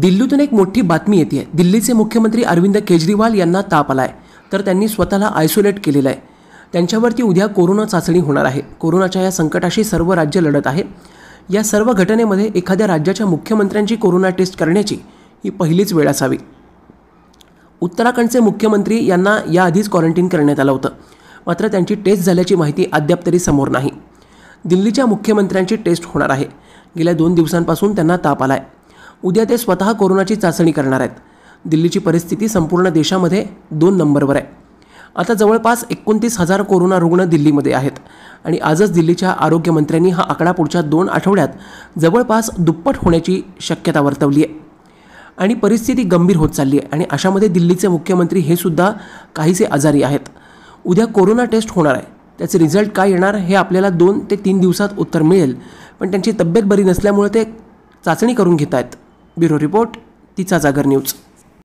दिल्लीतून एक मोठी बातमी येते दिल्लीचे मुख्यमंत्री अरविंद केजरीवाल यांना ताप आला आहे तर त्यांनी स्वतःला आयसोलेट केलेलं आहे त्यांच्यावरती उद्या कोरोना चाचणी होणार आहे कोरोनाच्या या संकटाशी सर्व राज्य लढत आहे या सर्व घटनेमध्ये एखाद्या राज्याच्या मुख्यमंत्र्यांची कोरोना टेस्ट करण्याची ही पहिलीच वेळ असावी उत्तराखंडचे मुख्यमंत्री यांना याआधीच क्वारंटीन करण्यात आलं होतं मात्र त्यांची टेस्ट झाल्याची माहिती अद्याप तरी समोर नाही दिल्लीच्या मुख्यमंत्र्यांची टेस्ट होणार आहे गेल्या दोन दिवसांपासून त्यांना ताप आला आहे उद्या ते स्वतः कोरोनाची चाचणी करणार आहेत दिल्लीची परिस्थिती संपूर्ण देशामध्ये दोन नंबरवर आहे आता जवळपास एकोणतीस हजार कोरोना रुग्ण दिल्लीमध्ये आहेत आणि आजच दिल्लीच्या आरोग्यमंत्र्यांनी हा आकडा पुढच्या दोन आठवड्यात जवळपास दुप्पट होण्याची शक्यता वर्तवली आहे आणि परिस्थिती गंभीर होत चालली आहे आणि अशामध्ये दिल्लीचे मुख्यमंत्री हे सुद्धा काहीसे आजारी आहेत उद्या कोरोना टेस्ट होणार आहे त्याचे रिझल्ट काय येणार हे आपल्याला दोन ते तीन दिवसात उत्तर मिळेल पण त्यांची तब्येत बरी नसल्यामुळे ते चाचणी करून घेत आहेत ब्युरो रिपोर्ट तिचा जागर न्यूज